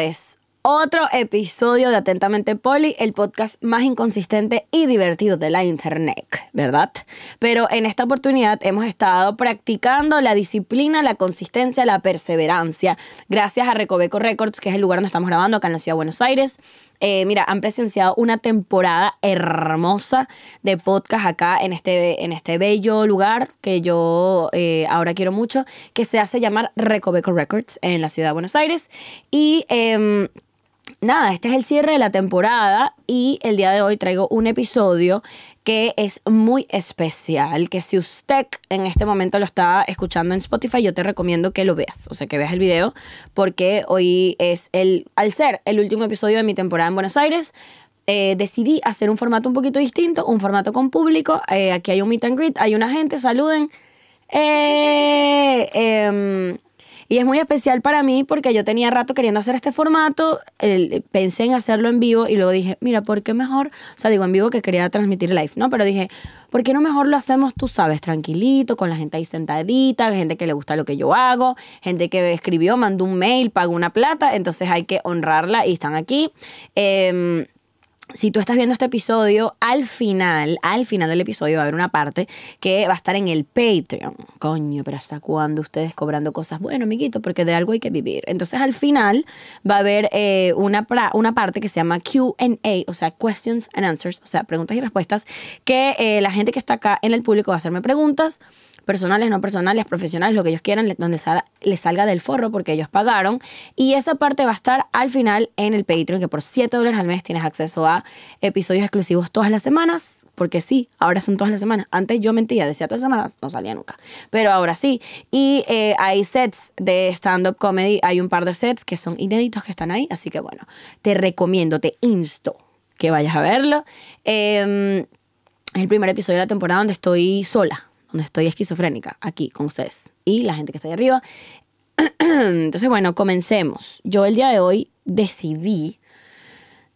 es otro episodio de Atentamente Poli, el podcast más inconsistente y divertido de la internet, ¿verdad? Pero en esta oportunidad hemos estado practicando la disciplina, la consistencia, la perseverancia, gracias a Recoveco Records, que es el lugar donde estamos grabando acá en la ciudad de Buenos Aires. Eh, mira, han presenciado una temporada hermosa de podcast acá en este, en este bello lugar que yo eh, ahora quiero mucho, que se hace llamar Recoveco Records en la ciudad de Buenos Aires. Y em, nada, este es el cierre de la temporada y el día de hoy traigo un episodio que es muy especial, que si usted en este momento lo está escuchando en Spotify, yo te recomiendo que lo veas, o sea, que veas el video, porque hoy es el, al ser el último episodio de mi temporada en Buenos Aires, eh, decidí hacer un formato un poquito distinto, un formato con público, eh, aquí hay un meet and greet, hay una gente, saluden. Eh, em, y es muy especial para mí porque yo tenía rato queriendo hacer este formato, pensé en hacerlo en vivo y luego dije, mira, ¿por qué mejor? O sea, digo en vivo que quería transmitir live, ¿no? Pero dije, ¿por qué no mejor lo hacemos, tú sabes, tranquilito, con la gente ahí sentadita, gente que le gusta lo que yo hago, gente que escribió, mandó un mail, pagó una plata, entonces hay que honrarla y están aquí. Eh, si tú estás viendo este episodio, al final, al final del episodio va a haber una parte que va a estar en el Patreon. Coño, pero ¿hasta cuándo ustedes cobrando cosas? Bueno, amiguito, porque de algo hay que vivir. Entonces, al final va a haber eh, una, una parte que se llama QA, o sea, Questions and Answers, o sea, preguntas y respuestas, que eh, la gente que está acá en el público va a hacerme preguntas personales, no personales, profesionales, lo que ellos quieran, donde les salga del forro porque ellos pagaron. Y esa parte va a estar al final en el Patreon, que por 7 dólares al mes tienes acceso a episodios exclusivos todas las semanas, porque sí, ahora son todas las semanas. Antes yo mentía, decía todas las semanas, no salía nunca, pero ahora sí. Y eh, hay sets de stand-up comedy, hay un par de sets que son inéditos que están ahí, así que bueno, te recomiendo, te insto que vayas a verlo. Em, es el primer episodio de la temporada donde estoy sola donde estoy esquizofrénica, aquí con ustedes y la gente que está ahí arriba. Entonces, bueno, comencemos. Yo el día de hoy decidí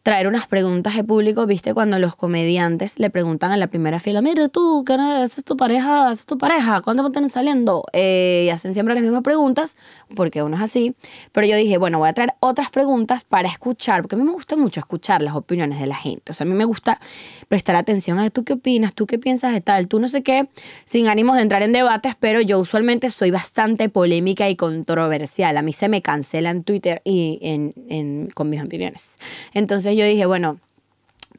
traer unas preguntas de público, viste, cuando los comediantes le preguntan a la primera fila, mire tú, ¿qué es tu pareja? ¿Es tu pareja? van a están saliendo? Eh, y hacen siempre las mismas preguntas, porque uno es así. Pero yo dije, bueno, voy a traer otras preguntas para escuchar, porque a mí me gusta mucho escuchar las opiniones de la gente. O sea, a mí me gusta prestar atención a tú qué opinas, tú qué piensas de tal, tú no sé qué, sin ánimos de entrar en debates, pero yo usualmente soy bastante polémica y controversial. A mí se me cancela en Twitter y en, en, con mis opiniones. Entonces yo dije, bueno,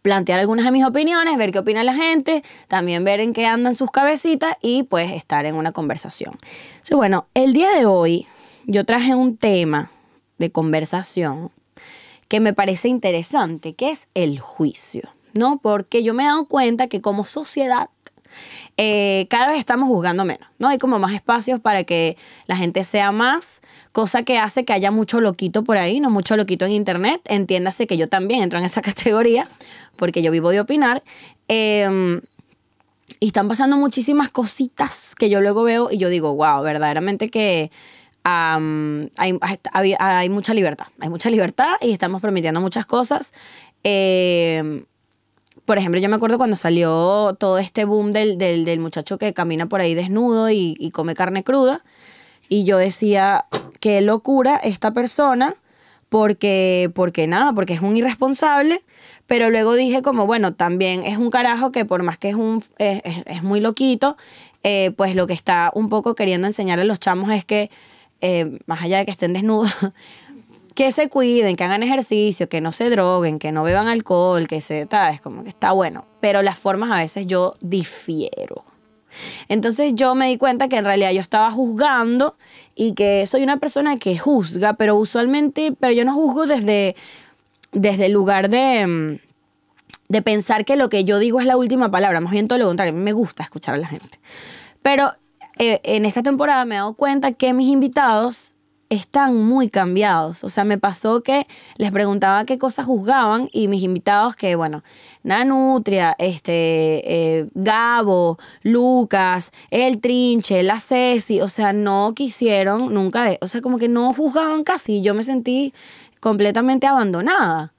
plantear algunas de mis opiniones, ver qué opina la gente, también ver en qué andan sus cabecitas y pues estar en una conversación. Entonces, bueno, el día de hoy yo traje un tema de conversación que me parece interesante, que es el juicio, ¿no? Porque yo me he dado cuenta que como sociedad eh, cada vez estamos juzgando menos, ¿no? Hay como más espacios para que la gente sea más, cosa que hace que haya mucho loquito por ahí, no mucho loquito en internet. Entiéndase que yo también entro en esa categoría, porque yo vivo de opinar. Em, y están pasando muchísimas cositas que yo luego veo y yo digo, wow, verdaderamente que hay, hay, mucha libertad, hay mucha libertad y estamos permitiendo muchas cosas. Eh, por ejemplo, yo me acuerdo cuando salió todo este boom del, del, muchacho que camina por ahí desnudo y, come carne cruda. Y yo decía, qué locura esta persona porque, porque nada, porque es un irresponsable, pero luego dije como, bueno, también es un carajo que por más que es, un, es, muy loquito, eh, pues lo que está un poco queriendo enseñar a los chamos es que, eh, más allá de que estén desnudos, que se cuiden, que hagan ejercicio, que no se droguen, que no beban alcohol, que se, es como que está bueno. Pero las formas a veces yo difiero. Entonces yo me di cuenta que en realidad yo estaba juzgando y que soy una persona que juzga, pero usualmente, pero yo no juzgo desde, desde el lugar de, mm, de pensar que lo que yo digo es la última palabra, más bien todo lo contrario, A mí me gusta escuchar a la gente. Pero eh, en esta temporada me he dado cuenta que mis invitados están muy cambiados. O sea, me pasó que les preguntaba qué cosas juzgaban y mis invitados que, bueno, Nanutria, este, eh, Gabo, Lucas, El Trinche, La Ceci, o sea, no quisieron nunca, o sea, como que no juzgaban casi. Yo me sentí completamente abandonada.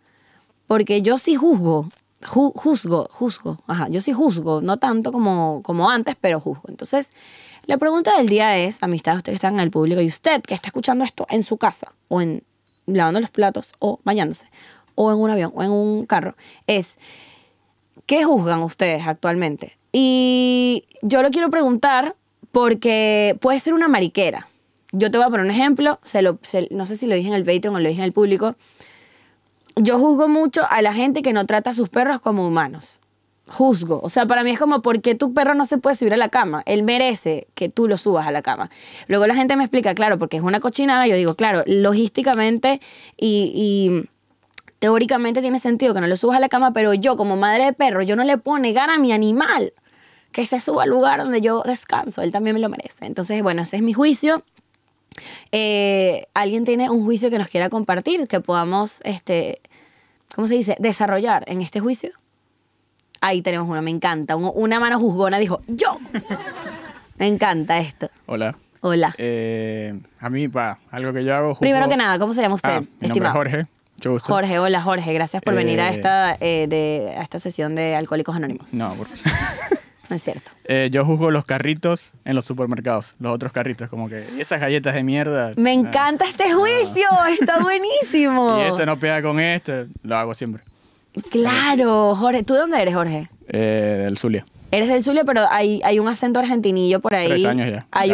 Porque yo sí juzgo, juzgo, juzgo, ajá, yo sí juzgo, no tanto como, como antes, pero juzgo. Entonces, la pregunta del día es, amistad, ustedes que en el público y usted que está escuchando esto en su casa o en lavando los platos o bañándose o en un avión o en un carro, es, ¿qué juzgan ustedes actualmente? Y yo lo quiero preguntar porque puede ser una mariquera. Yo te voy a poner un ejemplo, se lo, no sé si lo dije en el Patreon o lo dije en el público. Yo juzgo mucho a la gente que no trata a sus perros como humanos juzgo. O sea, para mí es como, ¿por qué tu perro no se puede subir a la cama? Él merece que tú lo subas a la cama. Luego la gente me explica, claro, porque es una cochinada. Yo digo, claro, logísticamente y, teóricamente tiene sentido que no lo subas a la cama, pero yo como madre de perro, yo no le puedo negar a mi animal que se suba al lugar donde yo descanso. Él también me lo merece. Entonces, bueno, ese es mi juicio. Eh, ¿Alguien tiene un juicio que nos quiera compartir, que podamos, este, ¿cómo se dice?, desarrollar en este juicio. Ahí tenemos uno, me encanta. Una mano juzgona dijo, yo. me encanta esto. Hola. Hola. Eh, a mí, pa, algo que yo hago. Primero que nada, ¿cómo se llama usted? estimado? Ah, mi nombre es Jorge. Mucho gusto. Jorge, hola Jorge, gracias por venir a eh, esta, eh, de, esta sesión de Alcohólicos Anónimos. No, por favor. no es cierto. yo juzgo los carritos en los supermercados, los otros carritos, como que esas galletas de mierda. Me encanta este juicio, está buenísimo. y esto no pega con esto, lo hago siempre. Claro, Jorge. ¿Tú de dónde eres, Jorge? Eh, del Zulia. Eres del Zulia, pero hay, hay un acento argentinillo por ahí. Tres años ya. Hay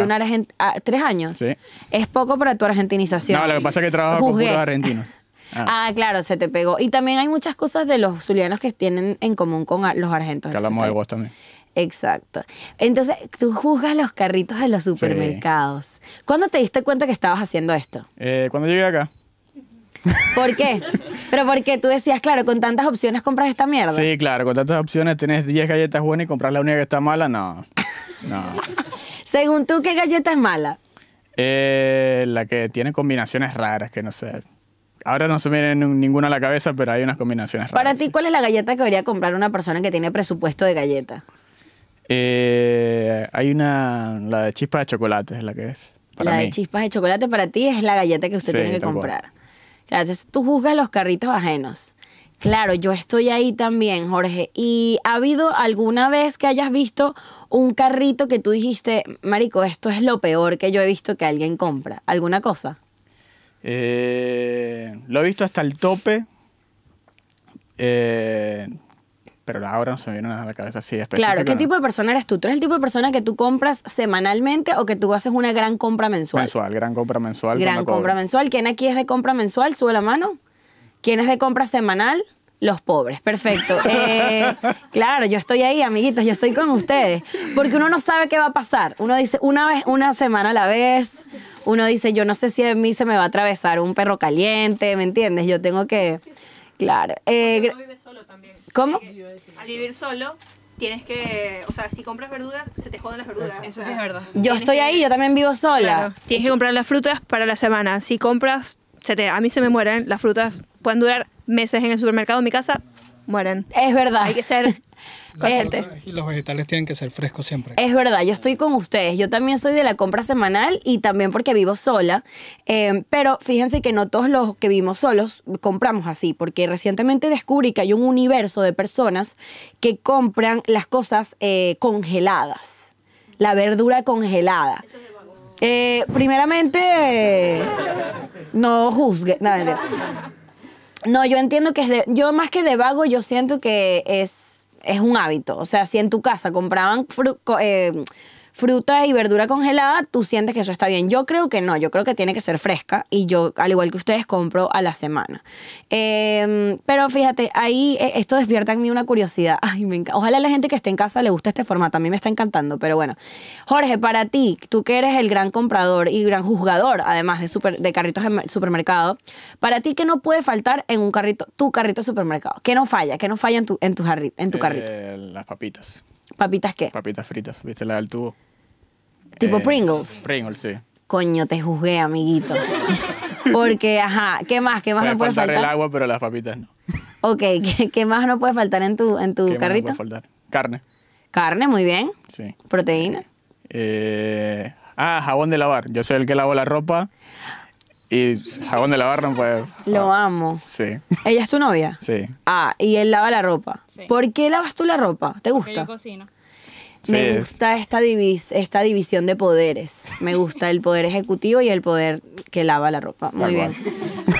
ah, ¿Tres años? Sí. Es poco para tu argentinización. No, lo que pasa es que trabajo con puros argentinos. Ah. ah. claro, se te pegó. Y también hay muchas cosas de los zulianos que tienen en común con los argentinos. Que hablamos de vos también. Exacto. Entonces, tú juzgas los carritos de los supermercados. ¿Cuándo te diste cuenta que estabas haciendo esto? Eh, cuando llegué acá. ¿Por qué? Pero porque tú decías, claro, con tantas opciones compras esta mierda. Sí, claro, con tantas opciones tienes 10 galletas buenas y compras la única que está mala, no. No. Según tú, ¿qué galleta es mala? Eh, la que tiene combinaciones raras, que no sé. Ahora no se me viene ninguna a la cabeza, pero hay unas combinaciones raras. Para ti, ¿cuál es la galleta que debería comprar una persona que tiene presupuesto de galleta? Eh, hay una, la de chispas de chocolate es la que es. la de chispas de chocolate para ti es la galleta que usted tiene que comprar. Claro, tú juzgas los carritos ajenos. Claro, yo estoy ahí también, Jorge. ¿Y ha habido alguna vez que hayas visto un carrito que tú dijiste, Marico, esto es lo peor que yo he visto que alguien compra? ¿Alguna cosa? Eh, lo he visto hasta el tope. Eh, pero ahora no se viene a la cabeza así Claro, ¿qué tipo de persona eres tú? ¿Tú eres el tipo de persona que tú compras semanalmente o que tú haces una gran compra mensual? Mensual, gran compra mensual. Gran compra mensual. ¿Quién aquí es de compra mensual? Sube la mano. ¿Quién es de compra semanal? Los pobres, perfecto. Eh, claro, yo estoy ahí, amiguitos, yo estoy con ustedes. Porque uno no sabe qué va a pasar. Uno dice una vez, una semana a la vez. Uno dice, yo no sé si en mí se me va a atravesar un perro caliente, ¿me entiendes? Yo tengo que. Claro. Eh, ¿Cómo? Al vivir solo, tienes que, o sea, si compras verduras, se te joden las verduras. Eso sí es verdad. Yo estoy ahí, yo también vivo sola. Tienes que comprar las frutas para la semana. Si compras, se te, a mí se me mueren las frutas, pueden durar meses en el supermercado. En mi casa mueren. Es verdad. Hay que ser consciente. Y los vegetales tienen que ser frescos siempre. Es verdad, yo estoy con ustedes. Yo también soy de la compra semanal y también porque vivo sola. Em, pero fíjense que no todos los que vivimos solos compramos así, porque recientemente descubrí que hay un universo de personas que compran las cosas eh, congeladas, la verdura congelada. Eh, primeramente, no juzgue. Nada, no, yo entiendo que es de, yo más que de vago, yo siento que es, es un hábito. O sea, si en tu casa compraban fru eh, fruta y verdura congelada, tú sientes que eso está bien. Yo creo que no, yo creo que tiene que ser fresca y yo, al igual que ustedes, compro a la semana. Em, pero fíjate, ahí eh, esto despierta en mí una curiosidad. Ay, me Ojalá a la gente que esté en casa le guste este formato, a mí me está encantando, pero bueno. Jorge, para ti, tú que eres el gran comprador y gran juzgador, además de, carritos de supermercado, para ti, ¿qué no puede faltar en un carrito, tu carrito de supermercado? ¿Qué no falla? ¿Qué no falla en tu, en tu, carrito? Eh, las papitas. ¿Papitas qué? Papitas fritas, ¿viste la del tubo? ¿Tipo eh, Pringles? Pringles, sí. Coño, te juzgué, amiguito. Porque, ajá, ¿qué más? ¿Qué más puede no puede faltar? faltar? el agua, pero las papitas no. Ok, ¿qué, más no puede faltar en tu, en tu carrito? no puede faltar? Carne. Carne, muy bien. Sí. Proteína. Eh, eh, ah, jabón de lavar. Yo soy el que lavo la ropa y jabón de lavar no puede. Lo ah, amo. Sí. ¿Ella es tu novia? Sí. Ah, y él lava la ropa. Sí. ¿Por qué lavas tú la ropa? ¿Te gusta? Porque yo Me gusta esta, esta división de poderes. Me gusta el poder ejecutivo y el poder que lava la ropa. Muy bien.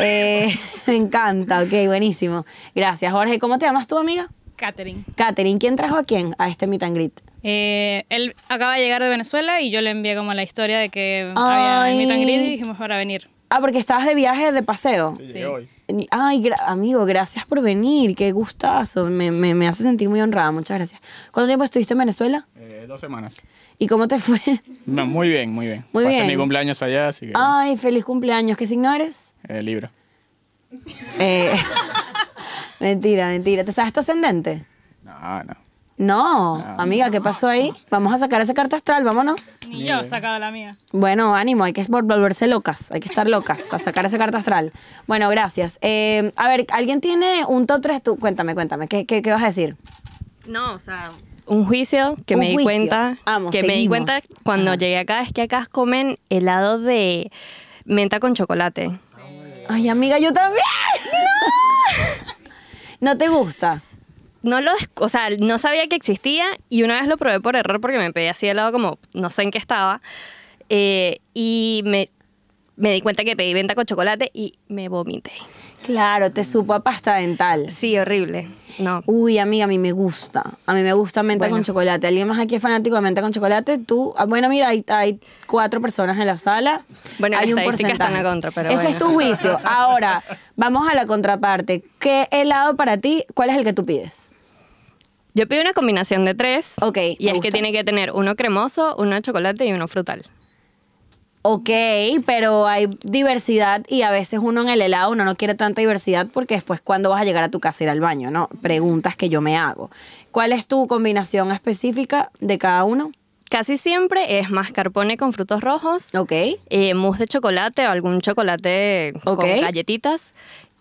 Eh, me encanta, ok, buenísimo. Gracias, Jorge. ¿Cómo te llamas tú, amiga? Katherine. Katherine, ¿quién trajo a quién a este meet eh, él acaba de llegar de Venezuela y yo le envié como la historia de que había meet and greet y dijimos para venir. Ah, porque estabas de viaje de paseo. Sí, hoy. Ay, amigo, gracias por venir. Qué gustazo. Me, hace sentir muy honrada. Muchas gracias. ¿Cuánto tiempo estuviste en Venezuela? Eh, dos semanas. ¿Y cómo te fue? muy bien, muy bien. Muy Pasé mi cumpleaños allá, así que... Ay, feliz cumpleaños. ¿Qué signo eres? Eh, libro. Eh, mentira, mentira. ¿Te sabes tu ascendente? No, no. No, ah. amiga, ¿qué pasó ahí? Vamos a sacar esa carta astral, vámonos. Ni yo he sacado la mía. Bueno, ánimo, hay que volverse locas, hay que estar locas a sacar esa carta astral. Bueno, gracias. Eh, a ver, ¿alguien tiene un top 3? Tú, cuéntame, cuéntame, ¿qué, vas a decir? No, o sea, un juicio que me di cuenta. que me di cuenta cuando ah. llegué acá es que acá comen helado de menta con chocolate. Ay, amiga, yo también. No. ¿No te gusta? no lo, o sea, no sabía que existía y una vez lo probé por error porque me pedí así de lado como no sé en qué estaba. Eh, y me, di cuenta que pedí venta con chocolate y me vomité. Claro, te supo a pasta dental. Sí, horrible. No. Uy, amiga, a mí me gusta. A mí me gusta menta con chocolate. ¿Alguien más aquí es fanático de menta con chocolate? Tú, ah, bueno, mira, hay, cuatro personas en la sala. Bueno, hay un porcentaje. contra, pero Ese es tu juicio. Ahora, vamos a la contraparte. ¿Qué helado para ti? ¿Cuál es el que tú pides? Yo pido una combinación de tres. Ok. Y es que tiene que tener uno cremoso, uno de chocolate y uno frutal. Ok, pero hay diversidad y a veces uno en el helado uno no quiere tanta diversidad porque después cuando vas a llegar a tu casa ir al baño, ¿no? Preguntas que yo me hago. ¿Cuál es tu combinación específica de cada uno? Casi siempre es mascarpone con frutos rojos. Ok. Eh, mousse de chocolate o algún chocolate con galletitas.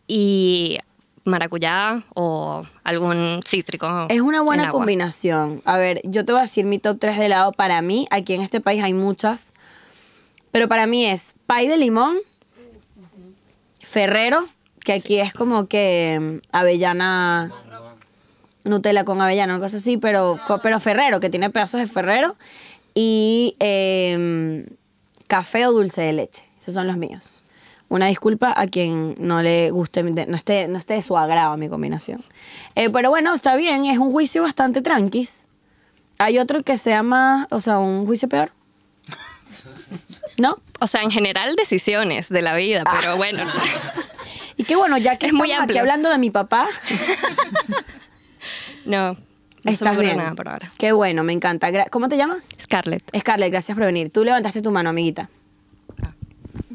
Y maracuyá o algún cítrico. Es una buena combinación. A ver, yo te voy a decir mi top 3 de helado. Para mí, aquí en este país hay muchas, pero para mí es pay de limón, ferrero, que aquí es como que mm, avellana, Nutella con avellana, una cosa así, pero, pero ferrero, que tiene pedazos de ferrero, y em, café o dulce de leche. Esos son los míos. Una disculpa a quien no le guste, no esté, no esté de su agrado mi combinación. Eh, pero bueno, está bien, es un juicio bastante tranquis. Hay otro que sea más, o sea, un juicio peor. ¿No? O sea, en general decisiones de la vida, ah. pero bueno. Y qué bueno, ya que estamos muy hablando de mi papá. no. No Estás bien. Nada por ahora. Qué bueno, me encanta. ¿Cómo te llamas? Scarlett. Scarlett, gracias por venir. Tú levantaste tu mano, amiguita.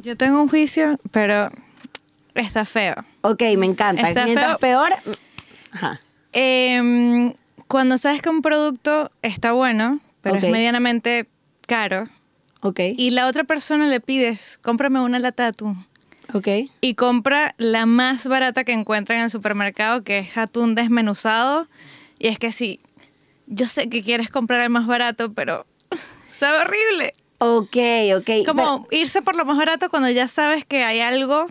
Yo tengo un juicio, pero está feo. Ok, me encanta. Está Mientras feo, peor. Ajá. Em, cuando sabes que un producto está bueno, pero es medianamente caro. Ok. Y la otra persona le pides, cómprame una lata de atún. Ok. Y compra la más barata que encuentra en el supermercado, que es atún desmenuzado. Y es que sí, yo sé que quieres comprar el más barato, pero sabe horrible. Ok, ok. Como irse por lo más barato cuando ya sabes que hay algo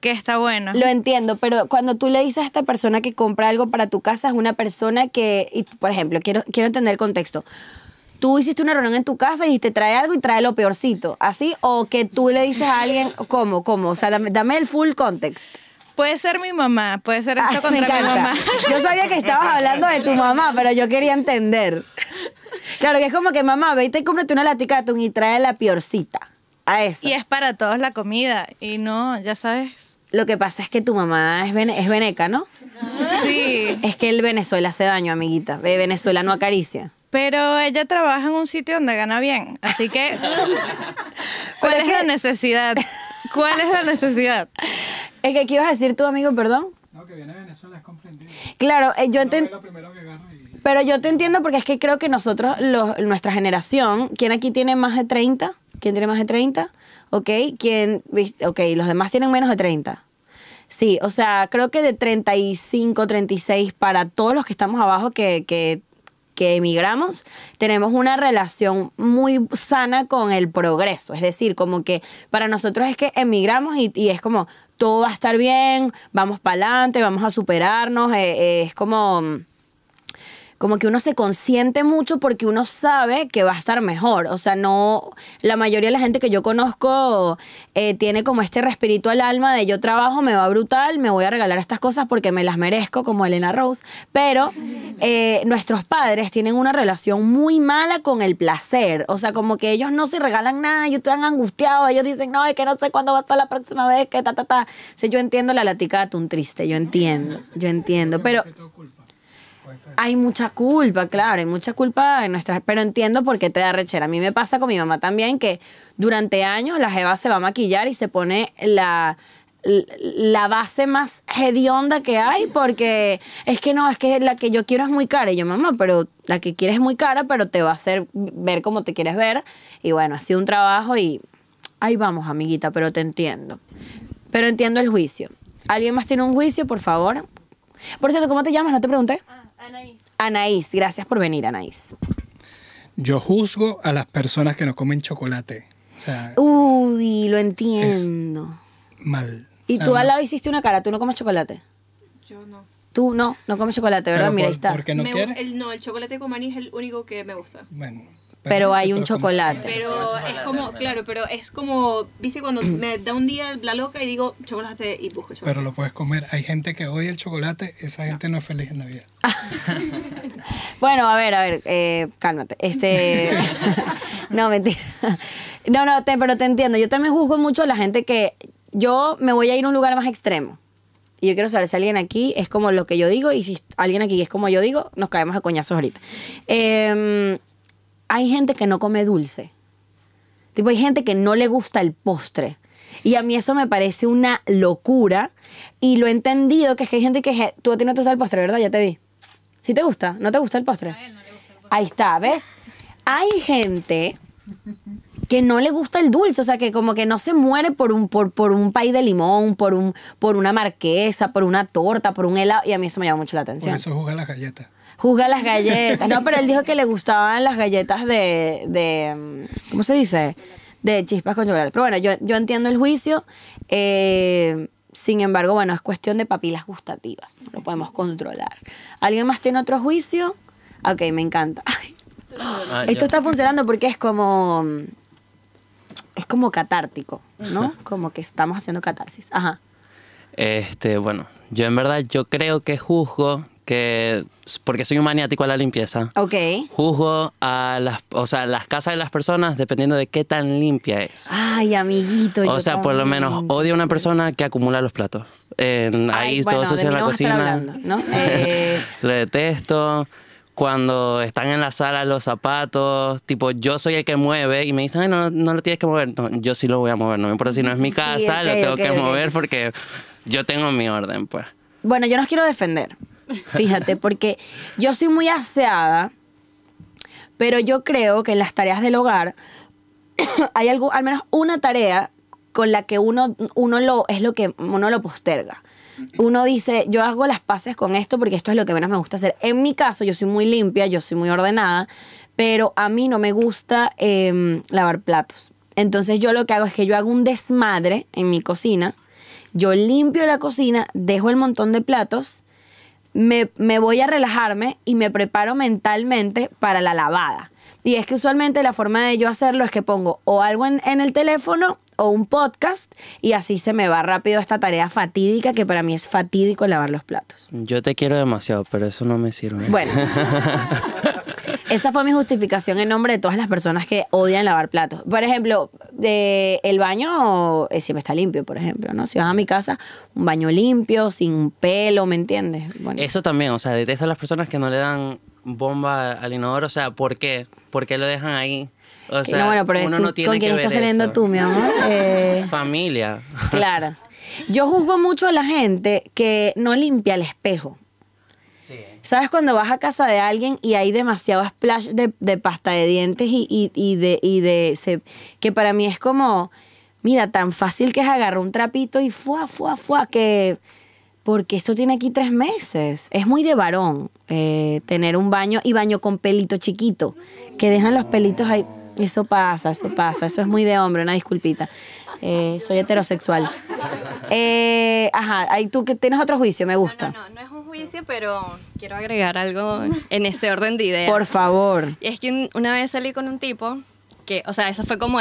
que está bueno. Lo entiendo, pero cuando tú le dices a esta persona que compra algo para tu casa, es una persona que, por ejemplo, quiero, quiero entender el contexto. Tú hiciste una reunión en tu casa y te trae algo y trae lo peorcito, ¿así? O que tú le dices a alguien, ¿cómo? ¿Cómo? O sea, dame, el full context. Puede ser mi mamá, puede ser esto ah, contra mi mamá. Yo sabía que estabas hablando de tu mamá, pero yo quería entender. Claro, que es como que mamá, vete y cómprate una latica de atún y trae la piorcita. A eso. Y es para todos la comida. Y no, ya sabes. Lo que pasa es que tu mamá es, es veneca, ¿no? Sí. Es que el Venezuela hace daño, amiguita. Venezuela no acaricia. Pero ella trabaja en un sitio donde gana bien. Así que. ¿Cuál es, la necesidad? ¿Cuál es la necesidad? Es que, aquí ibas a decir tu amigo? Perdón. No, que viene Venezuela, es comprendido. Claro, eh, yo entendí. Pero yo te entiendo porque es que creo que nosotros, nuestra generación, ¿quién aquí tiene más de 30? ¿Quién tiene más de 30? ¿Ok? ¿Quién, ok, los demás tienen menos de 30. Sí, o sea, creo que de 35, 36 para todos los que estamos abajo que, que, emigramos, tenemos una relación muy sana con el progreso. Es decir, como que para nosotros es que emigramos y, es como, todo va a estar bien, vamos para adelante, vamos a superarnos, eh, eh, es como mm, como que uno se consiente mucho porque uno sabe que va a estar mejor. O sea, no, la mayoría de la gente que yo conozco eh, tiene como este respirito al alma de yo trabajo, me va brutal, me voy a regalar estas cosas porque me las merezco, como Elena Rose. Pero eh, nuestros padres tienen una relación muy mala con el placer. O sea, como que ellos no se regalan nada, ellos están angustiados, ellos dicen, no, es que no sé cuándo va a estar la próxima vez, que ta, ta, ta. O yo entiendo la latica de un triste, yo entiendo, yo entiendo. Pero... Hay mucha culpa, claro, hay mucha culpa en nuestras, pero entiendo por qué te da rechera. A mí me pasa con mi mamá también que durante años la jeva se va a maquillar y se pone la la base más hedionda que hay porque es que no, es que la que yo quiero es muy cara. Y yo, mamá, pero la que quieres es muy cara, pero te va a hacer ver como te quieres ver. Y bueno, ha sido un trabajo y ahí vamos, amiguita, pero te entiendo. Pero entiendo el juicio. ¿Alguien más tiene un juicio, por favor? Por cierto, ¿cómo te llamas? No te pregunté. Ah, Anaís. Anaís, gracias por venir, Anaís. Yo juzgo a las personas que no comen chocolate. Uy, lo entiendo. mal. Y tú al lado hiciste una cara, tú no comes chocolate. Yo no. Tú no, no comes chocolate, ¿verdad? Mira, ahí está. Porque no me, El, no, el chocolate con maní es el único que me gusta. Bueno, pero hay un chocolate. Pero es como, claro, pero es como, viste, cuando mm. me da un día la loca y digo chocolate y busco chocolate. Pero lo puedes comer. Hay gente que odia el chocolate, esa gente no, es feliz en la vida. bueno, a ver, a ver, eh, cálmate. Este, no, mentira. No, no, pero te entiendo. Yo también juzgo mucho a la gente que yo me voy a ir a un lugar más extremo. Y yo quiero saber si alguien aquí es como lo que yo digo y si alguien aquí es como yo digo, nos caemos a coñazos ahorita. Eh, hay gente que no come dulce. Tipo, hay gente que no le gusta el postre. Y a mí eso me parece una locura. Y lo he entendido que es que hay gente que... Tú tienes ti no el postre, ¿verdad? Ya te vi. ¿Sí te gusta? ¿No te gusta el postre? Ahí está, ¿ves? Hay gente que no le gusta el dulce, o sea, que como que no se muere por un, por, por un pay de limón, por, un, por una marquesa, por una torta, por un helado. Y a mí eso me llama mucho la atención. Por eso juega la galleta. Juzga las galletas. No, pero él dijo que le gustaban las galletas de, de ¿cómo se dice? De chispas con chocolate. Pero bueno, yo, entiendo el juicio. Eh, sin embargo, bueno, es cuestión de papilas gustativas. No lo podemos controlar. ¿Alguien más tiene otro juicio? Ok, me encanta. Ah, Esto está funcionando porque es como... Es como catártico, ¿no? Como que estamos haciendo catarsis. Ajá. Este, bueno, yo en verdad yo creo que juzgo que porque soy un maniático a la limpieza. Ok. Juzgo a las, las casas de las personas dependiendo de qué tan limpia es. Ay, amiguito. O sea, por lo menos odio a una persona que acumula los platos. ahí todo sucio en la cocina. Eh. lo detesto. Cuando están en la sala los zapatos, tipo, yo soy el que mueve y me dicen, Ay, no, lo tienes que mover. yo sí lo voy a mover, no me importa si no es mi casa, lo tengo que mover porque yo tengo mi orden, pues. Bueno, yo los quiero defender Fíjate, porque yo soy muy aseada, pero yo creo que en las tareas del hogar hay algo, al menos una tarea con la que uno, uno lo, es lo que uno lo posterga. Uno dice, yo hago las paces con esto porque esto es lo que menos me gusta hacer. En mi caso, yo soy muy limpia, yo soy muy ordenada, pero a mí no me gusta em, lavar platos. Entonces yo lo que hago es que yo hago un desmadre en mi cocina, yo limpio la cocina, dejo el montón de platos me, voy a relajarme y me preparo mentalmente para la lavada. Y es que usualmente la forma de yo hacerlo es que pongo o algo en, el teléfono o un podcast y así se me va rápido esta tarea fatídica que para mí es fatídico lavar los platos. Yo te quiero demasiado, pero eso no me sirve. Bueno. Esa fue mi justificación en nombre de todas las personas que odian lavar platos. Por ejemplo, el baño eh, siempre está limpio, por ejemplo, ¿no? Si vas a mi casa, un baño limpio, sin pelo, ¿me entiendes? Eso también, o sea, detesto a las personas que no le dan bomba al inodoro, o sea, ¿por qué? ¿Por qué lo dejan ahí? O sea, uno no tiene ¿con quién estás saliendo tú, mi amor? Eh, Familia. Claro. Yo juzgo mucho a la gente que no limpia el espejo. ¿Sabes cuando vas a casa de alguien y hay demasiado splash de, pasta de dientes y, y, y de... Y de que para mí es como, mira, tan fácil que es agarrar un trapito y fuá, fuá, fuá, que... Porque esto tiene aquí tres meses. Es muy de varón eh, tener un baño y baño con pelito chiquito, que dejan los pelitos ahí. Eso pasa, eso pasa. Eso es muy de hombre, una disculpita. Eh, soy heterosexual. Eh, ajá, ahí tú que tienes otro juicio, me gusta. No, no, pero quiero agregar algo en ese orden de ideas. Por favor. Es que una vez salí con un tipo que, o sea, eso fue como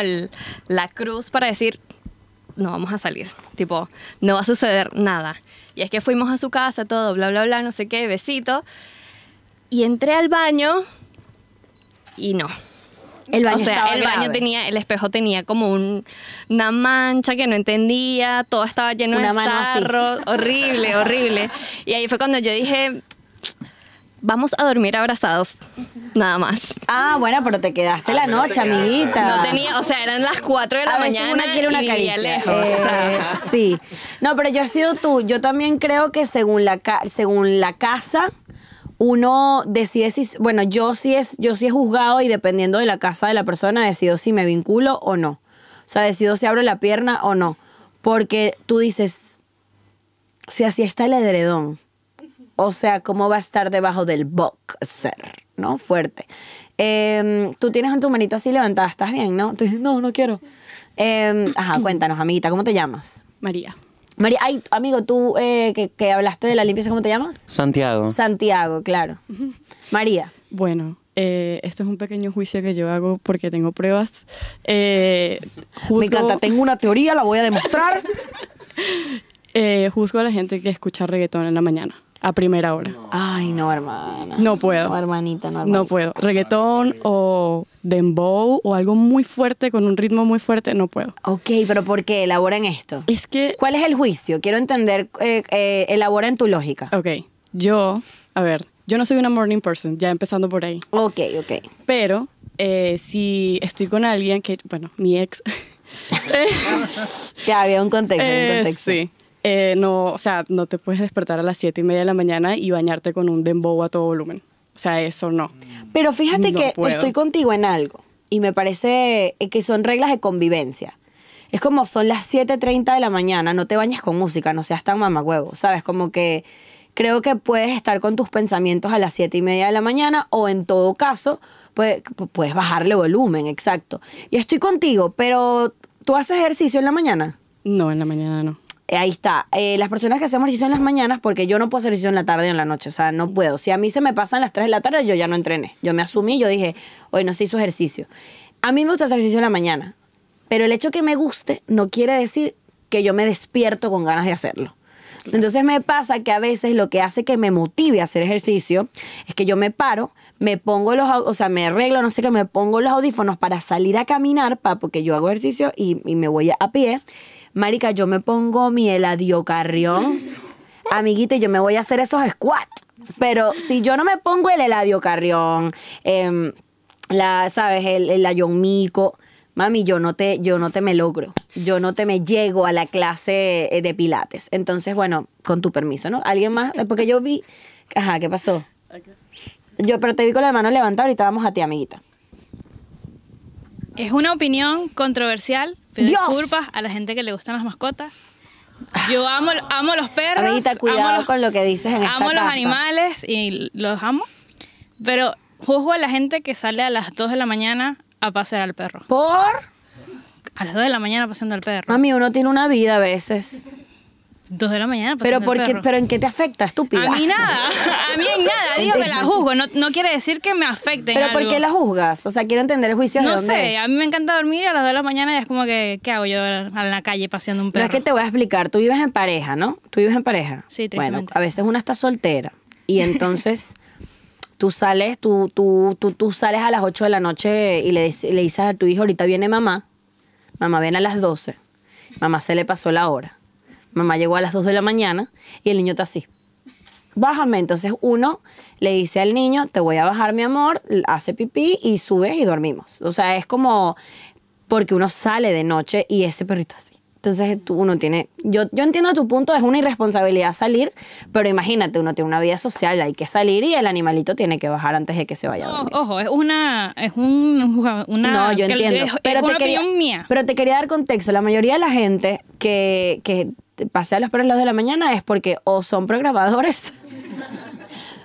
la cruz para decir, no vamos a salir, tipo, no va a suceder nada. Y es que fuimos a su casa, todo, bla, bla, bla, no sé qué, besito. Y entré al baño y no. El baño o sea, el baño tenía, el espejo tenía como una mancha que no entendía, todo estaba lleno de sarro, horrible, horrible. Y ahí fue cuando yo dije, vamos a dormir abrazados, nada más. Ah, bueno, pero te quedaste la ah, noche, amiguita. No tenía, o sea, eran las 4 de la mañana una quiere una y lejos. Eh, sí. No, pero yo he sido tú. Yo también creo que según la casa uno decide si, bueno, yo sí, es, yo sí he juzgado y dependiendo de la casa de la persona decido si me vinculo o no. O sea, decido si abro la pierna o no. Porque tú dices, si así está el edredón, o sea, ¿cómo va a estar debajo del boxer? ¿No? Fuerte. Em, tú tienes tu manito así levantada, ¿estás bien, no? Tú dices, no, no quiero. Em, ajá, cuéntanos, amiguita, ¿cómo te llamas? María. María, ay, amigo, tú eh, que, hablaste de la limpieza, ¿cómo te llamas? Santiago. Santiago, claro. María. Bueno, eh, esto es un pequeño juicio que yo hago porque tengo pruebas. Eh, Me encanta, tengo una teoría, la voy a demostrar. juzgo a la gente que escucha reggaetón en la mañana a primera hora. Ay, no, hermana. No puedo. No, hermanita, no, No puedo. Reggaetón o dembow o algo muy fuerte, con un ritmo muy fuerte, no puedo. Ok, pero ¿por qué? Elaboran esto. Es que... ¿Cuál es el juicio? Quiero entender, eh, eh elabora en tu lógica. Ok, yo, a ver, yo no soy una morning person, ya empezando por ahí. Ok, ok. Pero eh, si estoy con alguien que, bueno, mi ex... Que había un contexto, un eh, contexto. Sí eh, no, o sea, no te puedes despertar a las 7 y media de la mañana y bañarte con un dembow a todo volumen. O sea, eso no. Pero fíjate que estoy contigo en algo y me parece eh, que son reglas de convivencia. Es como son las 7.30 de la mañana, no te bañes con música, no seas tan mamagüevo, ¿sabes? Como que creo que puedes estar con tus pensamientos a las 7 y media de la mañana o en todo caso puedes bajarle volumen, exacto. Y estoy contigo, pero ¿tú haces ejercicio en la mañana? No, en la mañana no. Eh, ahí está. Eh, las personas que hacemos ejercicio en las mañanas, porque yo no puedo hacer ejercicio en la tarde o en la noche, o sea, no puedo. Si a mí se me pasan las 3 de la tarde, yo ya no entrené. Yo me asumí, yo dije, hoy no se hizo ejercicio. A mí me gusta hacer ejercicio en la mañana, pero el hecho que me guste no quiere decir que yo me despierto con ganas de hacerlo. Entonces me pasa que a veces lo que hace que me motive a hacer ejercicio es que yo me paro, me pongo los, o sea, me arreglo, no sé qué, me pongo los audífonos para salir a caminar, para porque yo hago ejercicio y me voy a pie Marica, yo me pongo mi carrión, Amiguita, yo me voy a hacer esos squats. Pero si yo no me pongo el heladiocarrión, em, la, ¿sabes? El, el Mami, yo no te, yo no te me logro. Yo no te me llego a la clase eh, de pilates. Entonces, bueno, con tu permiso, ¿no? ¿Alguien más? Eh, porque yo vi. Ajá, ¿qué pasó? Yo, pero te vi con la mano levantada, ahorita vamos a ti, amiguita. Es una opinión controversial, disculpas a la gente que le gustan las mascotas. Yo amo, amo los perros. Amiguita, los, con lo que dices en esta Amo los animales y los amo. Pero juzgo a la gente que sale a las 2 de la mañana a pasear al perro. ¿Por? A las 2 de la mañana paseando al perro. Mami, uno tiene una vida a veces. Dos de la mañana. Pero, porque, pero ¿en qué te afecta, estúpida? A mí nada, a mí en nada. digo que la juzgo, no, quiere decir que me afecte. ¿Pero por qué la juzgas? O sea, quiero entender el juicio. No de sé, a mí me encanta dormir a las dos de la mañana Y es como que, ¿qué hago yo a la calle paseando un perro? Pero es que te voy a explicar, tú vives en pareja, ¿no? Tú vives en pareja. Sí, Bueno, a veces una está soltera y entonces... tú sales, tú, tú, tú, tú sales a las 8 de la noche y le, le dices a tu hijo, ahorita viene mamá, mamá viene a las doce mamá se le pasó la hora Mamá llegó a las 2 de la mañana y el niño está así. Bájame. Entonces uno le dice al niño, te voy a bajar mi amor, hace pipí y subes y dormimos. O sea, es como porque uno sale de noche y ese perrito así. Entonces uno tiene, yo, yo entiendo tu punto, es una irresponsabilidad salir, pero imagínate, uno tiene una vida social, hay que salir y el animalito tiene que bajar antes de que se vaya a dormir. ojo, es una, es un, No, yo entiendo, pero, te quería, pero te quería dar contexto, la mayoría de la gente que, que pasé a perros perros de la mañana es porque o son programadores,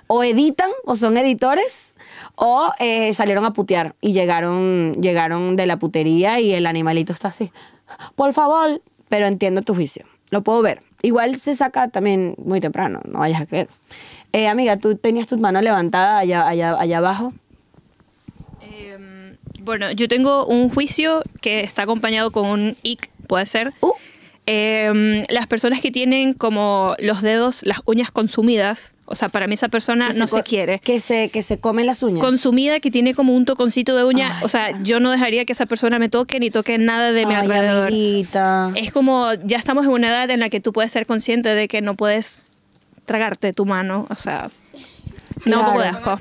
o editan, o son editores, o eh, salieron a putear y llegaron, llegaron de la putería y el animalito está así. Por favor, pero entiendo tu juicio, lo puedo ver. Igual se saca también muy temprano, no vayas a creer. Eh, amiga, tú tenías tus manos levantadas allá, allá, abajo. Em, bueno, yo tengo un juicio que está acompañado con un ic, puede ser. Uh. Em, las personas que tienen como los dedos, las uñas consumidas, o sea, para mí esa persona no se quiere. Que se, que se come las uñas. Consumida, que tiene como un toconcito de uña. o sea, yo no dejaría que esa persona me toque ni toque nada de mi Ay, alrededor. Es como, ya estamos en una edad en la que tú puedes ser consciente de que no puedes tragarte tu mano. O sea. No, un asco.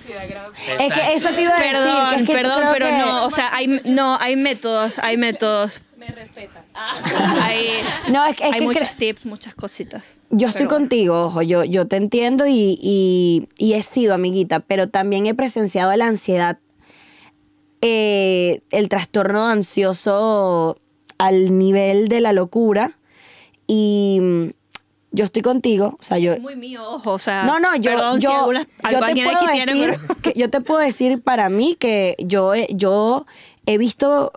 Es que eso te iba a decir. perdón, pero no, o sea, no, hay métodos, hay métodos. Me respeta. Ah. Hay, no, es, hay muchos tips, muchas cositas. Yo estoy contigo, ojo, yo, yo te entiendo y, he sido amiguita, pero también he presenciado la ansiedad, eh, el trastorno ansioso al nivel de la locura y mm, yo estoy contigo, sea, muy mío, ojo, no, no, yo yo, yo te puedo decir que yo te puedo decir para mí que yo yo he visto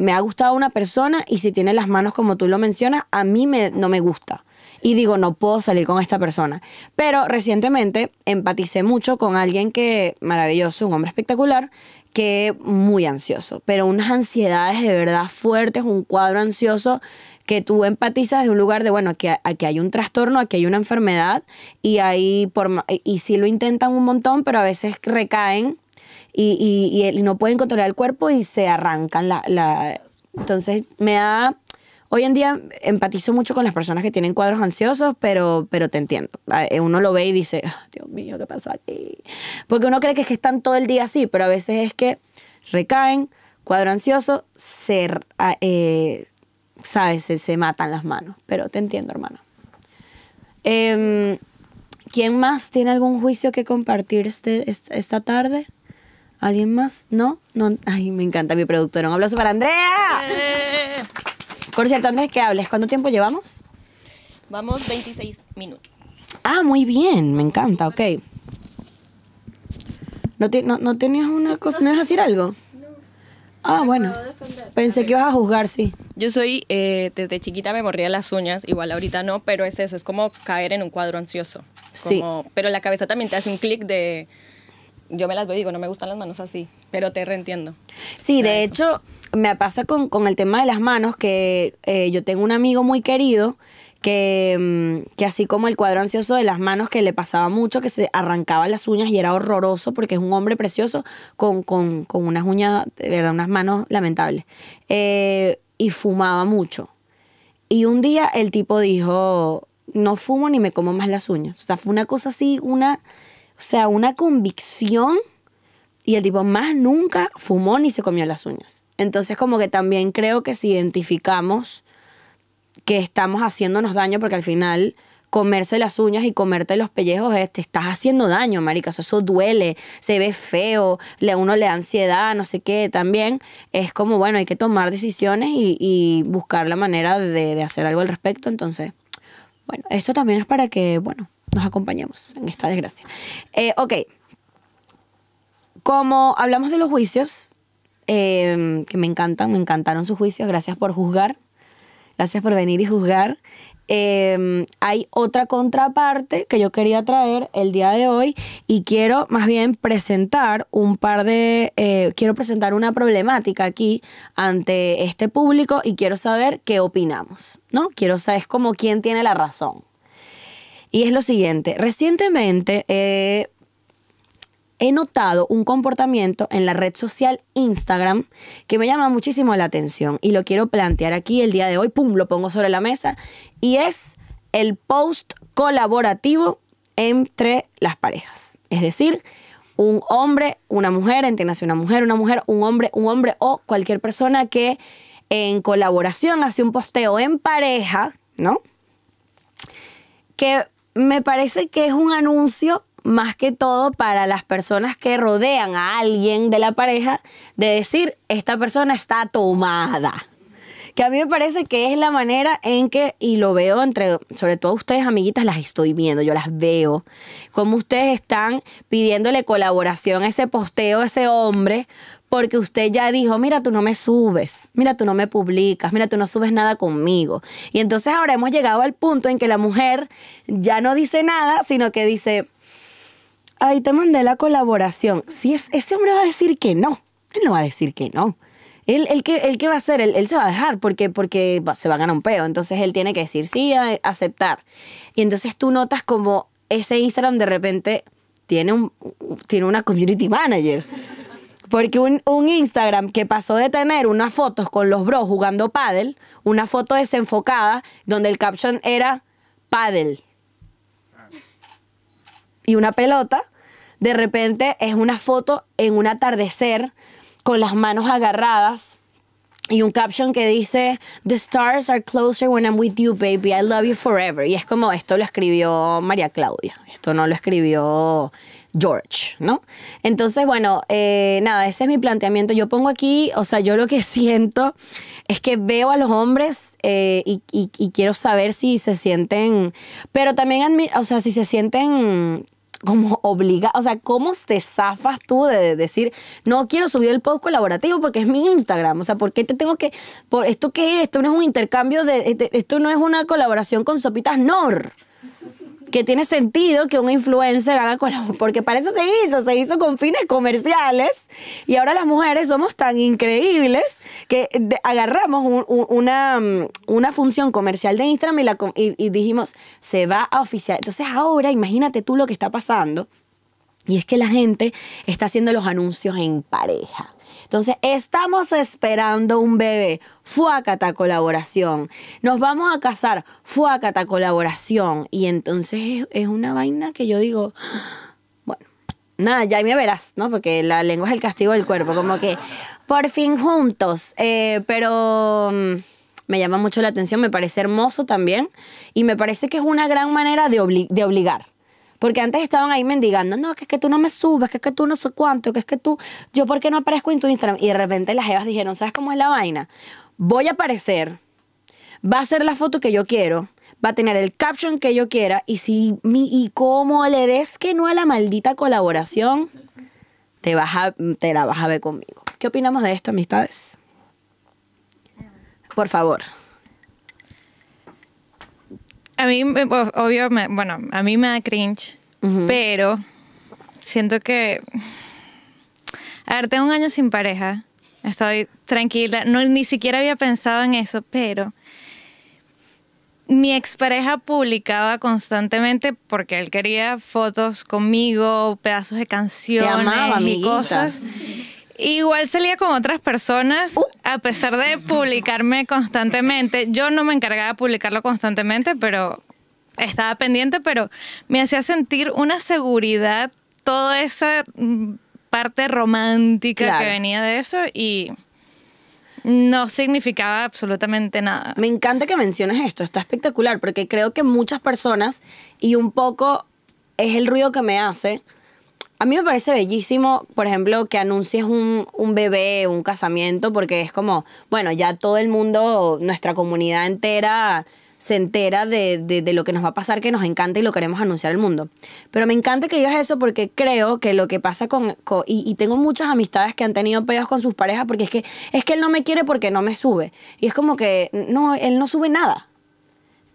me ha gustado una persona y si tiene las manos como tú lo mencionas, a mí no me gusta. Y digo, no puedo salir con esta persona. Pero recientemente empaticé mucho con alguien que, maravilloso, un hombre espectacular, que muy ansioso, pero unas ansiedades de verdad fuertes, un cuadro ansioso que tú empatizas de un lugar de, bueno, aquí, aquí hay un trastorno, aquí hay una enfermedad y ahí, por, y sí lo intentan un montón, pero a veces recaen y, no pueden controlar el cuerpo y se arrancan la, Entonces me da... Hoy en día empatizo mucho con las personas que tienen cuadros ansiosos, pero, pero te entiendo. Ah, eh, uno lo ve y dice, ah, Dios mío, ¿qué pasó aquí? Porque uno cree que que están todo el día así, pero a veces es que recaen, cuadro ansioso, se, ah, eh, ¿sabes? Se, matan las manos. Pero te entiendo, hermano em, ¿Quién más tiene algún juicio que compartir este, esta tarde? ¿Alguien más? ¿No? ¿No? Ay, me encanta mi productor. Un aplauso para Andrea. Por cierto, antes que hables, ¿cuánto tiempo llevamos? Vamos 26 minutos. Ah, muy bien, me encanta, ok. ¿No, no, tenías una cosa? ¿No ibas a decir algo? Ah, bueno. Pensé que ibas a juzgar, sí. Yo soy, eh, desde chiquita me morría las uñas, igual ahorita no, pero es eso, es como caer en un cuadro ansioso. sí. Pero la cabeza también te hace un clic de yo me las veo y digo, no me gustan las manos así, pero te reentiendo. Sí, de hecho, me pasa con, el tema de las manos, que eh, yo tengo un amigo muy querido que, mm, que, así como el cuadro ansioso de las manos que le pasaba mucho, que se arrancaba las uñas y era horroroso porque es un hombre precioso con, con, con unas uñas, de verdad, unas manos lamentables. Eh, y fumaba mucho. Y un día el tipo dijo, no fumo ni me como más las uñas. O sea, fue una cosa así, una o sea, una convicción y el tipo más nunca fumó ni se comió las uñas. Entonces como que también creo que si identificamos que estamos haciéndonos daño porque al final comerse las uñas y comerte los pellejos es, te estás haciendo daño, marica, eso, eso duele, se ve feo, le, a uno le da ansiedad, no sé qué, también es como, bueno, hay que tomar decisiones y, buscar la manera de, de hacer algo al respecto, entonces, bueno, esto también es para que, bueno, nos acompañamos en esta desgracia. Eh, ok. Como hablamos de los juicios, em, que me encantan, me encantaron sus juicios, gracias por juzgar, gracias por venir y juzgar. Em, hay otra contraparte que yo quería traer el día de hoy y quiero más bien presentar un par de, eh, quiero presentar una problemática aquí ante este público y quiero saber qué opinamos, ¿no? Quiero saber, es como quién tiene la razón. Y es lo siguiente, recientemente eh, he notado un comportamiento en la red social Instagram que me llama muchísimo la atención y lo quiero plantear aquí el día de hoy, pum, lo pongo sobre la mesa y es el post colaborativo entre las parejas. Es decir, un hombre, una mujer, entiéndase una mujer, una mujer, un hombre, un hombre o cualquier persona que en colaboración hace un posteo en pareja, ¿no? Que me parece que es un anuncio más que todo para las personas que rodean a alguien de la pareja de decir, esta persona está tomada. Que a mí me parece que es la manera en que, y lo veo entre, sobre todo ustedes, amiguitas, las estoy viendo, yo las veo, como ustedes están pidiéndole colaboración a ese posteo, a ese hombre, porque usted ya dijo, mira, tú no me subes, mira, tú no me publicas, mira, tú no subes nada conmigo. Y entonces ahora hemos llegado al punto en que la mujer ya no dice nada, sino que dice, ahí te mandé la colaboración. Si es, ese hombre va a decir que no, él no va a decir que no. Él, ¿qué, va a hacer? Él, se va a dejar porque, porque se va a ganar un peo. Entonces él tiene que decir sí, aceptar. Y entonces tú notas como ese Instagram de repente tiene, un, tiene una community manager. Porque un, un, Instagram que pasó de tener unas fotos con los bros jugando paddle, una foto desenfocada donde el caption era paddle y una pelota, de repente es una foto en un atardecer con las manos agarradas y un caption que dice The stars are closer when I'm with you, baby. I love you forever. Y es como esto lo escribió María Claudia. Esto no lo escribió George, ¿no? Entonces, bueno, eh, nada, ese es mi planteamiento. Yo pongo aquí, o sea, yo lo que siento es que veo a los hombres eh, y, y, quiero saber si se sienten, pero también, o sea, si se sienten como obliga, o sea, ¿cómo te zafas tú de decir, no quiero subir el post colaborativo porque es mi Instagram? O sea, ¿por qué te tengo que, por, esto qué es? Esto no es un intercambio de esto no es una colaboración con Sopitas Nor que tiene sentido que un influencer haga mujer, porque para eso se hizo, se hizo con fines comerciales y ahora las mujeres somos tan increíbles que agarramos una, mm, una función comercial de Instagram y, la, y dijimos, se va a oficial. Entonces ahora imagínate tú lo que está pasando y es que la gente está haciendo los anuncios en pareja. Entonces, estamos esperando un bebé. Fuácata colaboración. Nos vamos a casar. Fuácata colaboración. Y entonces es una vaina que yo digo bueno, nada, ya me verás, ¿no? Porque la lengua es el castigo del cuerpo, como que por fin juntos, eh, pero mm, me llama mucho la atención, me parece hermoso también y me parece que es una gran manera de obligar. Porque antes estaban ahí mendigando, no, que es que tú no me subes, que es que tú no sé cuánto, que es que tú, yo por qué no aparezco en tu Instagram. Y de repente las evas dijeron, ¿sabes cómo es la vaina? Voy a aparecer, va a ser la foto que yo quiero, va a tener el caption que yo quiera, y si mi, y como le des que no a la maldita colaboración, te, vas te la vas a ver conmigo. ¿Qué opinamos de esto, amistades? Por favor a mí, obvio, me, bueno, a mí me da cringe, pero siento que. A ver, tengo un año sin pareja. Estoy tranquila. No, ni siquiera había pensado en eso, pero mi expareja publicaba constantemente porque él quería fotos conmigo, pedazos de canciones amaba, y cosas. Igual salía con otras personas, uh. a pesar de publicarme constantemente. Yo no me encargaba de publicarlo constantemente, pero estaba pendiente, pero me hacía sentir una seguridad toda esa mm, parte romántica que venía de eso y no significaba absolutamente nada. Me encanta que menciones esto, está espectacular, porque creo que muchas personas, y un poco es el ruido que me hace, a mí me parece bellísimo, por ejemplo, que anuncies un, un, bebé, un casamiento, porque es como, bueno, ya todo el mundo, nuestra comunidad entera se entera de, de, lo que nos va a pasar, que nos encanta y lo queremos anunciar al mundo. Pero me encanta que digas eso porque creo que lo que pasa con... y, y, tengo muchas amistades que han tenido pedos con sus parejas porque es que, es que él no me quiere porque no me sube. Y es como que, no, él no sube nada.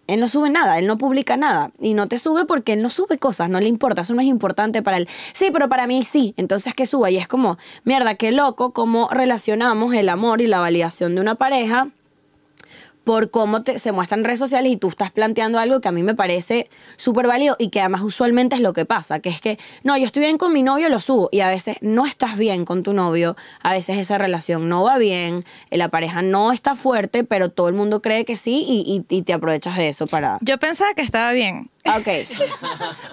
Él no sube nada, él no publica nada y no te sube porque él no sube cosas, no le importa, eso no es importante para él. Sí, pero para mí sí, entonces que suba y es como, mierda, qué loco cómo relacionamos el amor y la validación de una pareja por cómo se muestran redes sociales y tú estás planteando algo que a mí me parece súper válido y que además usualmente es lo que pasa, que es que, no, yo estoy bien con mi novio, lo subo y a veces no estás bien con tu novio, a veces esa relación no va bien, eh, la pareja no está fuerte, pero todo el mundo cree que sí y, y te aprovechas de eso para... Yo pensaba que estaba bien. Ok.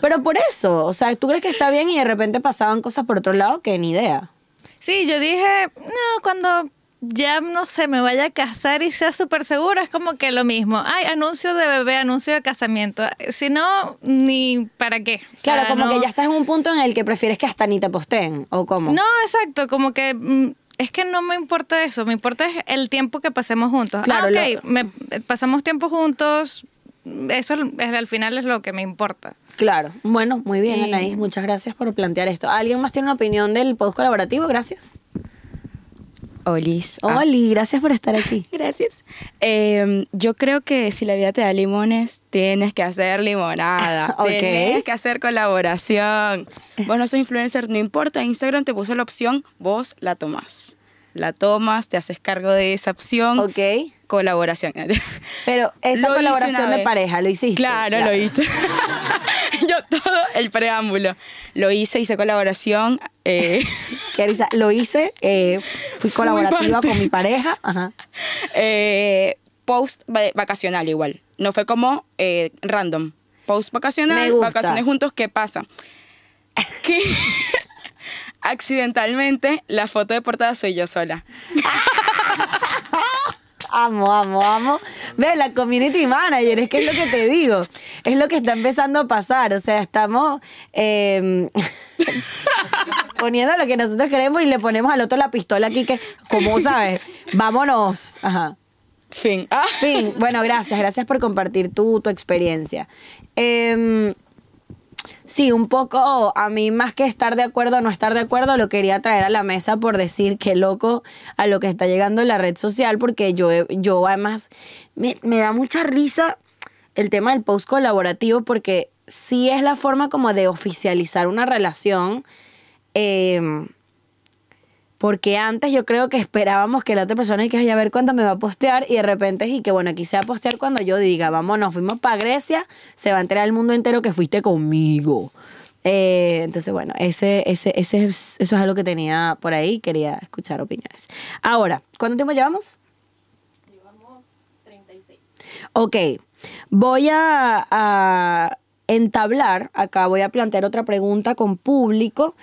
pero por eso, o sea, tú crees que está bien y de repente pasaban cosas por otro lado que ni idea. Sí, yo dije, no, cuando ya no sé, me vaya a casar y sea súper segura, es como que lo mismo. Ay, anuncio de bebé, anuncio de casamiento. Si no, ni para qué. claro, como que ya estás en un punto en el que prefieres que hasta ni te posteen, o cómo. No, exacto, como que mm, es que no me importa eso, me importa el tiempo que pasemos juntos. Ah, claro, ok, eh, pasamos tiempo juntos, eso al final es lo que me importa. Claro, bueno, muy bien, Anaís, muchas gracias por plantear esto. ¿Alguien más tiene una opinión del post colaborativo? Gracias. Olis. Ah. Oli, gracias por estar aquí. gracias. Em, yo creo que si la vida te da limones, tienes que hacer limonada. okay. Tienes que hacer colaboración. Vos no sos influencer, no importa. Instagram te puso la opción, vos la tomás la tomas, te haces cargo de esa opción. Ok. Colaboración. Pero esa colaboración de pareja, ¿lo hiciste? Claro, lo hice. Yo todo el preámbulo. Lo hice, hice colaboración. Eh. lo hice, eh, fui colaborativa con mi pareja. Eh, post vacacional igual. No fue como eh, random. Post vacacional, vacaciones juntos, ¿qué pasa? Que accidentalmente, la foto de portada soy yo sola. amo, amo, amo. Ve, la community manager, es que es lo que te digo. Es lo que está empezando a pasar. O sea, estamos em, poniendo lo que nosotros queremos y le ponemos al otro la pistola aquí, que, como sabes, vámonos. Ajá. Fin. Ah. Fin. Bueno, gracias. Gracias por compartir tu, experiencia. Em, sí, un poco a mí más que estar de acuerdo o no estar de acuerdo, lo quería traer a la mesa por decir qué loco a lo que está llegando la red social, porque yo, yo además me, da mucha risa el tema del post colaborativo, porque sí es la forma como de oficializar una relación. Eh, porque antes yo creo que esperábamos que la otra persona y que a ver cuándo me va a postear y de repente y que bueno, aquí se a postear cuando yo diga, vamos nos fuimos para Grecia, se va a enterar el mundo entero que fuiste conmigo. Eh, entonces, bueno, ese, ese, ese, eso es algo que tenía por ahí, quería escuchar opiniones. Ahora, ¿cuánto tiempo llevamos? Llevamos 36. Ok, voy a, a entablar, acá voy a plantear otra pregunta con público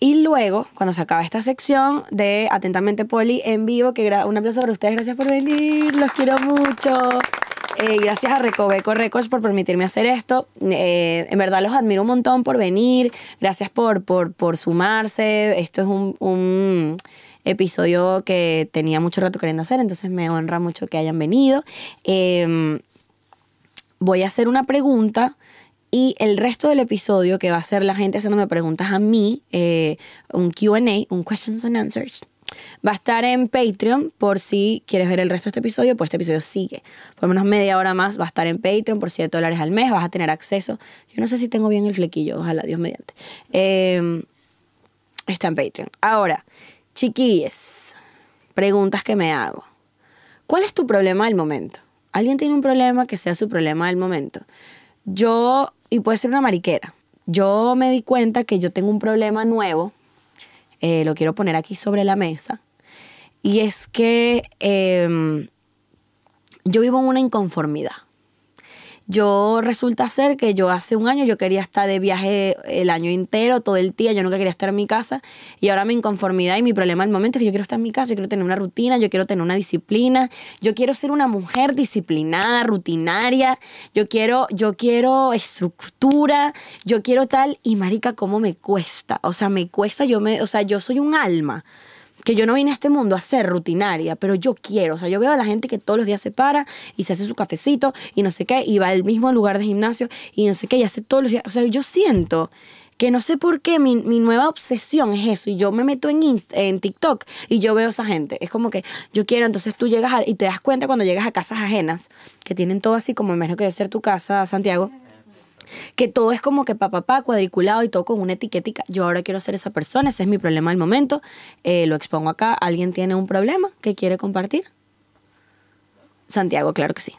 y luego, cuando se acaba esta sección de Atentamente Poli en vivo, que un aplauso para ustedes, gracias por venir, los quiero mucho. Eh, gracias a Recoveco Records por permitirme hacer esto. Eh, en verdad los admiro un montón por venir, gracias por, por, sumarse. Esto es un, episodio que tenía mucho rato queriendo hacer, entonces me honra mucho que hayan venido. Em, voy a hacer una pregunta y el resto del episodio, que va a ser la gente haciéndome preguntas a mí, eh, un QA, un Questions and Answers, va a estar en Patreon por si quieres ver el resto de este episodio, pues este episodio sigue. Por menos media hora más va a estar en Patreon por 7 dólares al mes, vas a tener acceso. Yo no sé si tengo bien el flequillo, ojalá, Dios mediante. Em, está en Patreon. Ahora, chiquilles, preguntas que me hago. ¿Cuál es tu problema del momento? ¿Alguien tiene un problema que sea su problema del momento? yo, y puede ser una mariquera, yo me di cuenta que yo tengo un problema nuevo, eh, lo quiero poner aquí sobre la mesa, y es que em, yo vivo en una inconformidad. Yo resulta ser que yo hace un año yo quería estar de viaje el año entero, todo el día, yo nunca quería estar en mi casa y ahora mi inconformidad y mi problema al momento es que yo quiero estar en mi casa, yo quiero tener una rutina, yo quiero tener una disciplina, yo quiero ser una mujer disciplinada, rutinaria, yo quiero, yo quiero estructura, yo quiero tal y marica, ¿cómo me cuesta? O sea, me cuesta, yo me, o sea, yo soy un alma que yo no vine a este mundo a ser rutinaria, pero yo quiero. O sea, yo veo a la gente que todos los días se para y se hace su cafecito y no sé qué, y va al mismo lugar de gimnasio y no sé qué, y hace todos los días. O sea, yo siento que no sé por qué mi, nueva obsesión es eso. Y yo me meto en, en TikTok y yo veo a esa gente. Es como que yo quiero, entonces tú llegas y te das cuenta cuando llegas a casas ajenas, que tienen todo así, como mejor que debe ser tu casa, Santiago que todo es como que papá, papá, cuadriculado y todo con una etiquetica. Yo ahora quiero ser esa persona, ese es mi problema del momento, eh, lo expongo acá. ¿Alguien tiene un problema que quiere compartir? Santiago, claro que sí.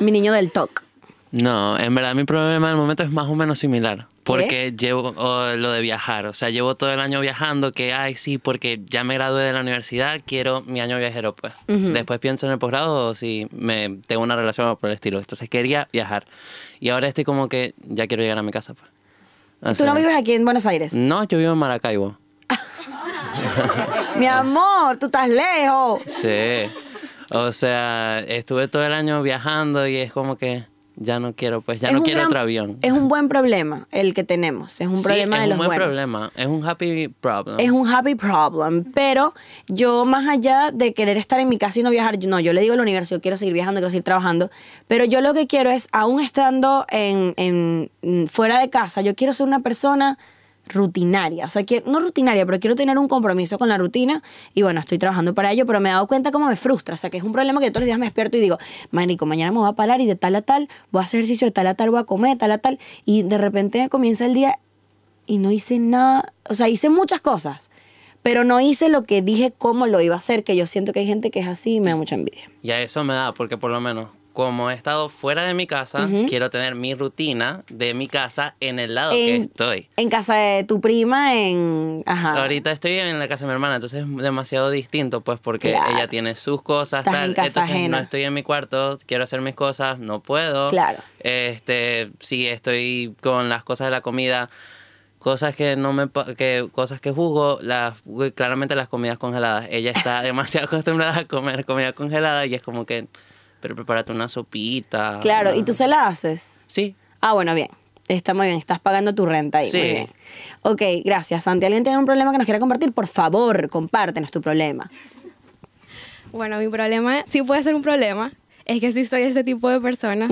mi niño del TOC. No, en verdad mi problema en el momento es más o menos similar. Porque llevo lo de viajar. O sea, llevo todo el año viajando, que, ay, sí, porque ya me gradué de la universidad, quiero mi año viajero, pues. Después pienso en el posgrado o si me, tengo una relación por el estilo. Entonces quería viajar. Y ahora estoy como que ya quiero llegar a mi casa, pues. ¿Tú no vives aquí en Buenos Aires? No, yo vivo en Maracaibo. mi amor, tú estás lejos. Sí. O sea, estuve todo el año viajando y es como que ya no quiero, pues ya no quiero otro avión. Es un buen problema el que tenemos, es un sí, problema es un buen problema, es un happy problem. Es un happy problem, pero yo más allá de querer estar en mi casa y no viajar, no, yo le digo al universo, yo quiero seguir viajando, quiero seguir trabajando, pero yo lo que quiero es, aún estando en, en fuera de casa, yo quiero ser una persona rutinaria. O sea, que, no rutinaria, pero quiero tener un compromiso con la rutina y bueno, estoy trabajando para ello, pero me he dado cuenta cómo me frustra. O sea, que es un problema que todos los días me despierto y digo, marico, mañana me voy a parar y de tal a tal, voy a hacer ejercicio, de tal a tal, voy a comer, de tal a tal. Y de repente comienza el día y no hice nada. O sea, hice muchas cosas, pero no hice lo que dije cómo lo iba a hacer, que yo siento que hay gente que es así y me da mucha envidia. Y eso me da, porque por lo menos como he estado fuera de mi casa, quiero tener mi rutina de mi casa en el lado que estoy. En casa de tu prima, en... Ajá. Ahorita estoy en la casa de mi hermana, entonces es demasiado distinto, pues porque ella tiene sus cosas, tal. entonces no estoy en mi cuarto, quiero hacer mis cosas, no puedo. Claro. Este, sí, estoy con las cosas de la comida cosas que no me que cosas que juzgo las claramente las comidas congeladas ella está demasiado acostumbrada a comer comida congelada y es como que pero prepárate una sopita. Claro, ¿y tú se la haces? Sí. Ah, bueno, bien. Está muy bien, estás pagando tu renta ahí. Sí. bien. Ok, gracias. Santi, ¿alguien tiene un problema que nos quiera compartir? Por favor, compártenos tu problema. Bueno, mi problema, sí puede ser un problema, es que sí soy ese tipo de persona.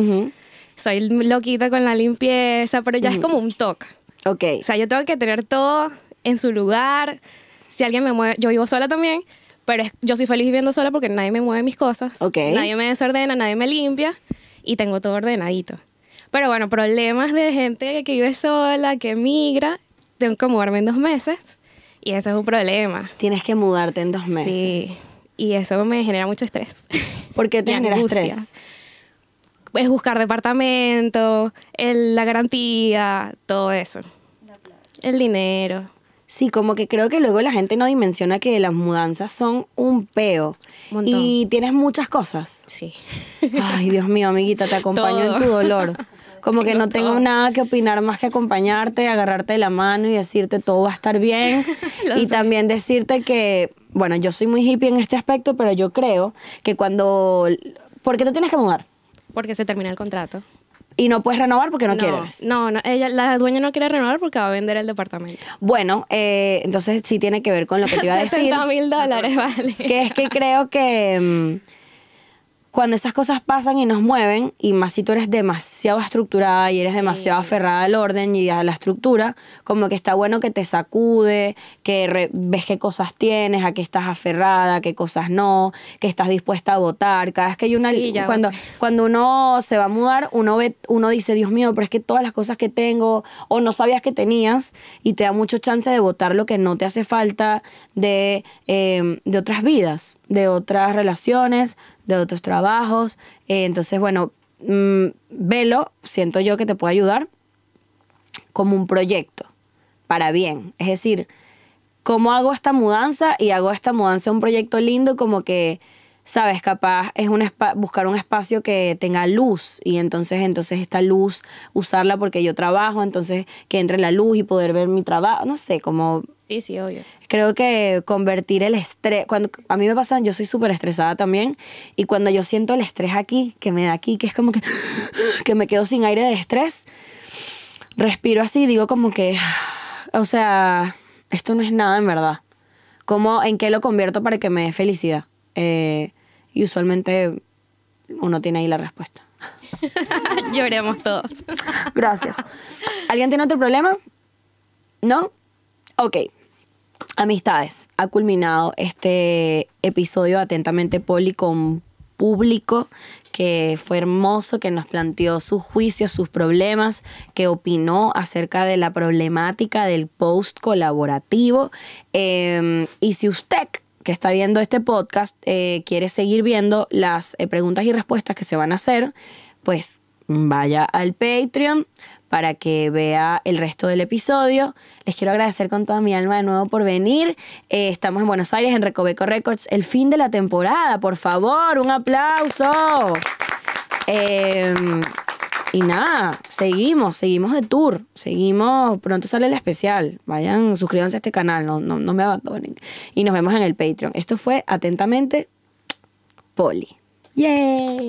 Soy loquita con la limpieza, pero ya es como un toque. Ok. O sea, yo tengo que tener todo en su lugar. Si alguien me mueve, yo vivo sola también. Pero yo soy feliz viviendo sola porque nadie me mueve mis cosas. Nadie me desordena, nadie me limpia y tengo todo ordenadito. Pero bueno, problemas de gente que vive sola, que migra, tengo que mudarme en dos meses y eso es un problema. Tienes que mudarte en dos meses. Sí. Y eso me genera mucho estrés. ¿Por qué te genera estrés? Es buscar departamento, la garantía, todo eso. El dinero. Sí, como que creo que luego la gente no dimensiona que las mudanzas son un peo. Y tienes muchas cosas. Sí. Ay, Dios mío, amiguita, te acompaño en tu dolor. Como que no tengo nada que opinar más que acompañarte, agarrarte de la mano y decirte todo va a estar bien. y también decirte que, bueno, yo soy muy hippie en este aspecto, pero yo creo que cuando... ¿Por qué te tienes que mudar? Porque se termina el contrato. Y no puedes renovar porque no, quieres. No, no, ella, la dueña no quiere renovar porque va a vender el departamento. Bueno, eh, entonces sí tiene que ver con lo que te iba a decir. mil dólares, vale. Que es que creo que... Mm, cuando esas cosas pasan y nos mueven, y más si tú eres demasiado estructurada y eres demasiado aferrada al orden y a la estructura, como que está bueno que te sacude, que ves qué cosas tienes, a qué estás aferrada, qué cosas no, que estás dispuesta a votar. Cada vez que hay una... cuando, cuando uno se va a mudar, uno, ve, uno dice, Dios mío, pero es que todas las cosas que tengo o no sabías que tenías y te da mucho chance de votar lo que no te hace falta de, em, de otras vidas de otras relaciones, de otros trabajos. Eh, entonces, bueno, mm, velo, siento yo que te puedo ayudar como un proyecto para bien. Es decir, ¿cómo hago esta mudanza? Y hago esta mudanza un proyecto lindo como que sabes, capaz es un buscar un espacio que tenga luz y entonces, entonces esta luz usarla porque yo trabajo, entonces que entre la luz y poder ver mi trabajo, no sé, como... Sí, sí, obvio. Creo que convertir el estrés, cuando a mí me pasa, yo soy súper estresada también y cuando yo siento el estrés aquí, que me da aquí, que es como que, que me quedo sin aire de estrés, respiro así y digo como que, o sea, esto no es nada en verdad. ¿Cómo, ¿En qué lo convierto para que me dé felicidad? Eh, y usualmente uno tiene ahí la respuesta. Lloremos todos. Gracias. ¿Alguien tiene otro problema? ¿No? Ok. Amistades. Ha culminado este episodio atentamente poli con público que fue hermoso, que nos planteó sus juicios, sus problemas, que opinó acerca de la problemática del post colaborativo. Em, y si usted que está viendo este podcast eh, quiere seguir viendo las eh, preguntas y respuestas que se van a hacer, pues vaya al Patreon para que vea el resto del episodio. Les quiero agradecer con toda mi alma de nuevo por venir. Eh, estamos en Buenos Aires, en Recoveco Records, el fin de la temporada. Por favor, un aplauso. Em, y nada, seguimos, seguimos de tour, seguimos, pronto sale el especial, vayan, suscríbanse a este canal, no, me abandonen. Y nos vemos en el Patreon. Esto fue atentamente Poli. ¡Yay!